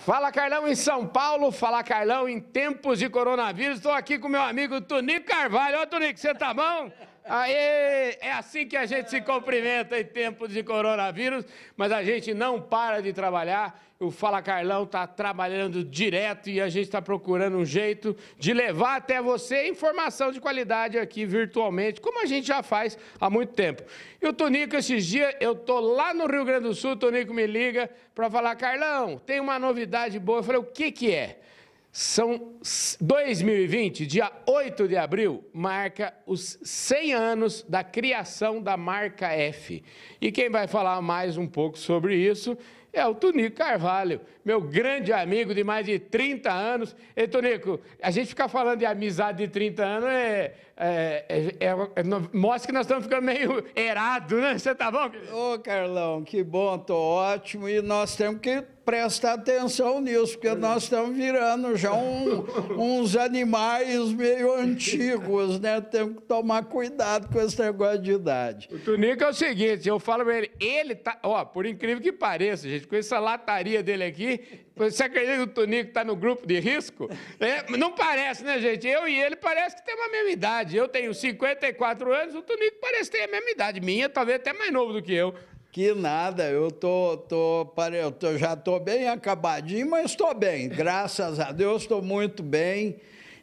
Fala Carlão em São Paulo, fala Carlão em tempos de coronavírus. Estou aqui com meu amigo Tonico Carvalho. Ô Tonico, você tá bom? Aê! É assim que a gente se cumprimenta em tempos de coronavírus, mas a gente não para de trabalhar. O Fala Carlão está trabalhando direto e a gente está procurando um jeito de levar até você informação de qualidade aqui virtualmente, como a gente já faz há muito tempo. E o Tonico, esses dias, eu tô lá no Rio Grande do Sul, o Tonico me liga para falar, Carlão, tem uma novidade boa. Eu falei, o que que é? São 2020, dia 8 de abril, marca os 100 anos da criação da marca F. E quem vai falar mais um pouco sobre isso é o Tonico Carvalho, meu grande amigo de mais de 30 anos. E Tonico, a gente fica falando de amizade de 30 anos é, é, é, é, é, é mostra que nós estamos ficando meio errado, né? Você tá bom? Querido? Ô, Carlão, que bom, tô ótimo. E nós temos que prestar atenção nisso, porque nós estamos virando já um, uns animais meio antigos, né? Temos que tomar cuidado com esse negócio de idade. O Tunico é o seguinte, eu falo pra ele, ele tá, ó, por incrível que pareça, gente, com essa lataria dele aqui, você acredita que o Tonico está no grupo de risco? É, não parece, né, gente? Eu e ele parece que temos a mesma idade. Eu tenho 54 anos, o Tonico parece ter a mesma idade. Minha, talvez até mais novo do que eu. Que nada, eu tô, tô, eu tô, já tô bem acabadinho, mas estou bem. Graças a Deus, estou muito bem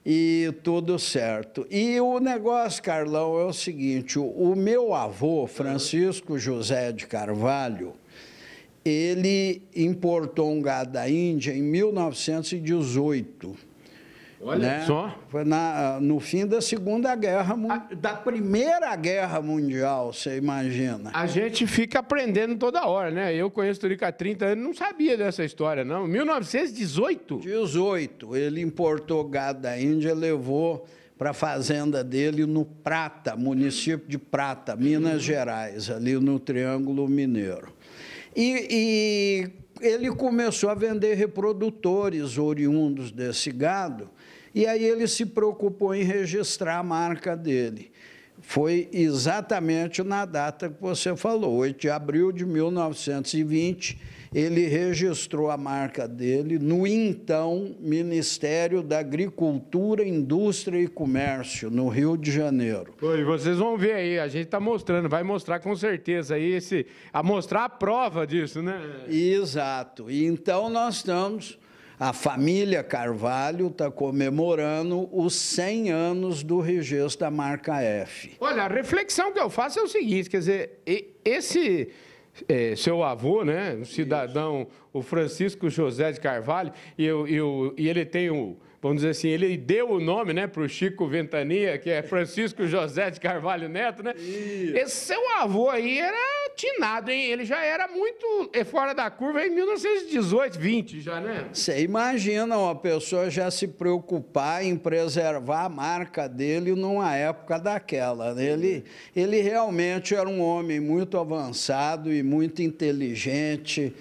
e tudo certo. E o negócio, Carlão, é o seguinte: o meu avô, Francisco José de Carvalho, ele importou um gado da Índia em 1918. Olha né? só. Foi na, no fim da Segunda Guerra Mundial. Da Primeira Guerra Mundial, você imagina. A gente fica aprendendo toda hora, né? Eu conheço Turica há 30 anos, não sabia dessa história, não. 1918? 18. Ele importou gado da Índia, levou para a fazenda dele no Prata, município de Prata, Minas Gerais, ali no Triângulo Mineiro. E, e ele começou a vender reprodutores oriundos desse gado, e aí ele se preocupou em registrar a marca dele foi exatamente na data que você falou, 8 de abril de 1920, ele registrou a marca dele no então Ministério da Agricultura, Indústria e Comércio, no Rio de Janeiro. E vocês vão ver aí, a gente está mostrando, vai mostrar com certeza aí esse, a mostrar a prova disso, né? Exato. então nós estamos a família Carvalho está comemorando os 100 anos do registro da marca F. Olha, a reflexão que eu faço é o seguinte, quer dizer, esse é, seu avô, né? Um cidadão, o Francisco José de Carvalho, e, eu, eu, e ele tem o vamos dizer assim, ele deu o nome né, para o Chico Ventania, que é Francisco José de Carvalho Neto, né? Esse seu avô aí era tinado, hein? Ele já era muito é, fora da curva em 1918, 20 já, né? Você imagina uma pessoa já se preocupar em preservar a marca dele numa época daquela. Né? Ele, ele realmente era um homem muito avançado e muito inteligente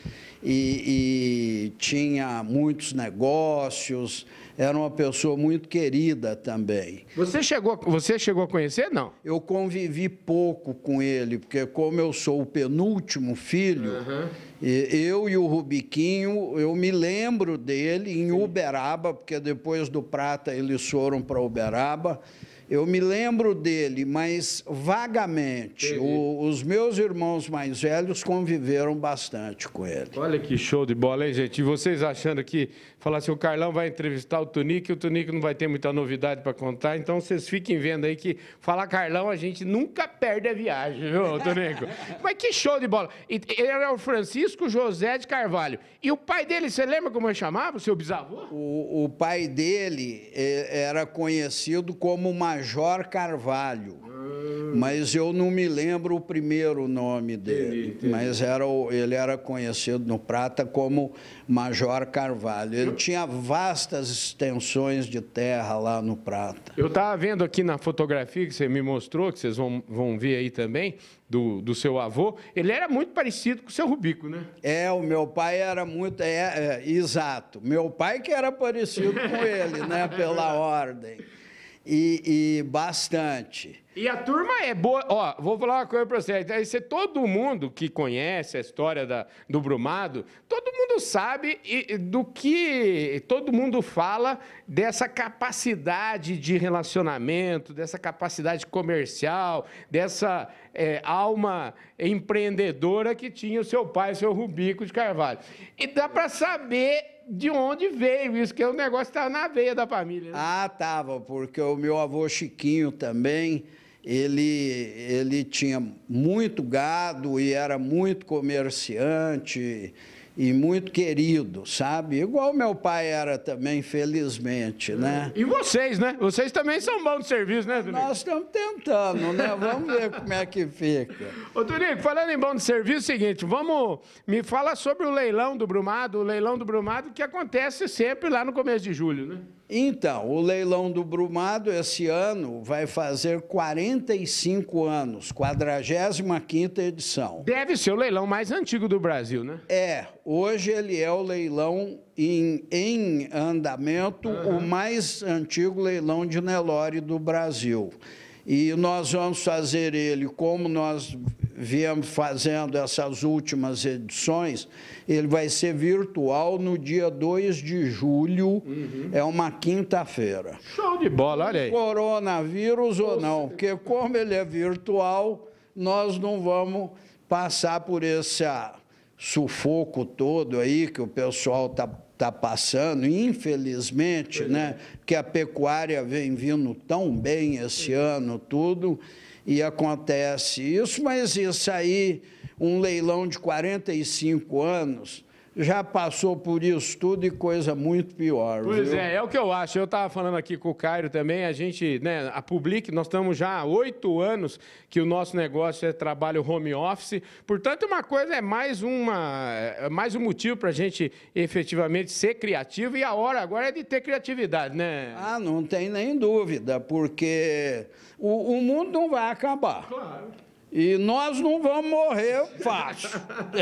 e, e tinha muitos negócios, era uma pessoa muito querida também. Você chegou, você chegou a conhecer, não? Eu convivi pouco com ele, porque como eu sou o penúltimo filho, uhum. eu e o Rubiquinho, eu me lembro dele em Uberaba, porque depois do Prata eles foram para Uberaba. Eu me lembro dele, mas vagamente. O, os meus irmãos mais velhos conviveram bastante com ele. Olha que show de bola, hein, gente? E vocês achando que falar assim, o Carlão vai entrevistar o Tunico e o Tunico não vai ter muita novidade para contar. Então vocês fiquem vendo aí que falar Carlão a gente nunca perde a viagem, viu, Tunico? mas que show de bola. Ele era é o Francisco José de Carvalho. E o pai dele, você lembra como ele chamava, o seu bisavô? O, o pai dele eh, era conhecido como uma Major Carvalho, mas eu não me lembro o primeiro nome dele. Entendi, entendi. Mas era, o, ele era conhecido no Prata como Major Carvalho. Ele eu... tinha vastas extensões de terra lá no Prata. Eu estava vendo aqui na fotografia que você me mostrou, que vocês vão, vão ver aí também, do, do seu avô. Ele era muito parecido com o seu Rubico, né? É, o meu pai era muito. É, é, exato. Meu pai que era parecido com ele, né? É pela ordem e, e, bastante. E a turma é boa. Ó, vou falar uma coisa para você. Aí você, todo mundo que conhece a história da, do Brumado, todo mundo sabe e, do que todo mundo fala dessa capacidade de relacionamento, dessa capacidade comercial, dessa é, alma empreendedora que tinha o seu pai, o seu Rubico de Carvalho. E dá para saber de onde veio isso, que o é negócio estava tá na veia da família. Né? Ah, tava, tá, porque o meu avô Chiquinho também, ele, ele tinha muito gado e era muito comerciante e muito querido, sabe? Igual meu pai era também, felizmente, né? E vocês, né? Vocês também são bons de serviço, né, Tonico? Nós estamos tentando, né? Vamos ver como é que fica. Ô, Tonico, falando em bom de serviço, é o seguinte, vamos... Me fala sobre o leilão do Brumado, o leilão do Brumado que acontece sempre lá no começo de julho, né? Então, o leilão do Brumado esse ano vai fazer 45 anos, 45ª edição. Deve ser o leilão mais antigo do Brasil, né? É, hoje ele é o leilão em, em andamento, uhum. o mais antigo leilão de Nelore do Brasil. E nós vamos fazer ele como nós viemos fazendo essas últimas edições. Ele vai ser virtual no dia 2 de julho, uhum. é uma quinta-feira. Show de bola, olha aí. Coronavírus ou não, porque como ele é virtual, nós não vamos passar por essa sufoco todo aí que o pessoal está tá passando, infelizmente, é. né? Que a pecuária vem vindo tão bem esse é. ano, tudo, e acontece isso, mas isso aí, um leilão de 45 anos, já passou por isso tudo e coisa muito pior. Pois viu? é, é o que eu acho. Eu estava falando aqui com o Cairo também, a gente, né, a Public, nós estamos já há oito anos que o nosso negócio é trabalho home office, portanto, uma coisa é mais, uma, é mais um motivo para a gente efetivamente ser criativo e a hora agora é de ter criatividade, né? Ah, não tem nem dúvida, porque o, o mundo não vai acabar. Claro. E nós não vamos morrer fácil.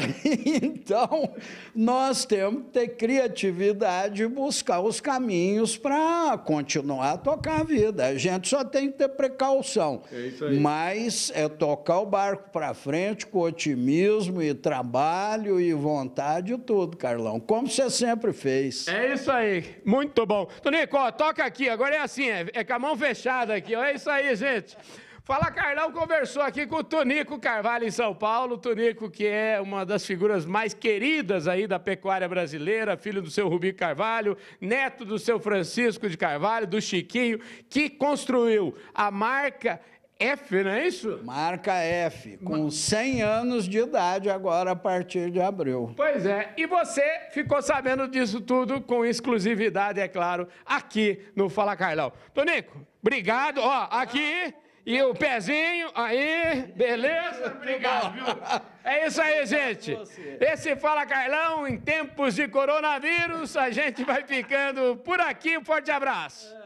então, nós temos que ter criatividade e buscar os caminhos para continuar a tocar a vida. A gente só tem que ter precaução. É mas é tocar o barco para frente com otimismo e trabalho e vontade e tudo, Carlão. Como você sempre fez. É isso aí. Muito bom. Tonico, toca aqui. Agora é assim, é, é com a mão fechada aqui. É isso aí, gente. Fala Carlão conversou aqui com o Tonico Carvalho em São Paulo. Tonico, que é uma das figuras mais queridas aí da pecuária brasileira, filho do seu Rubi Carvalho, neto do seu Francisco de Carvalho, do Chiquinho, que construiu a marca F, não é isso? Marca F, com 100 anos de idade agora a partir de abril. Pois é, e você ficou sabendo disso tudo com exclusividade, é claro, aqui no Fala Carlão. Tonico, obrigado. Ó, aqui e o pezinho, aí, beleza? Obrigado, viu? É isso aí, gente. Esse Fala Carlão, em tempos de coronavírus, a gente vai ficando por aqui. Um forte abraço.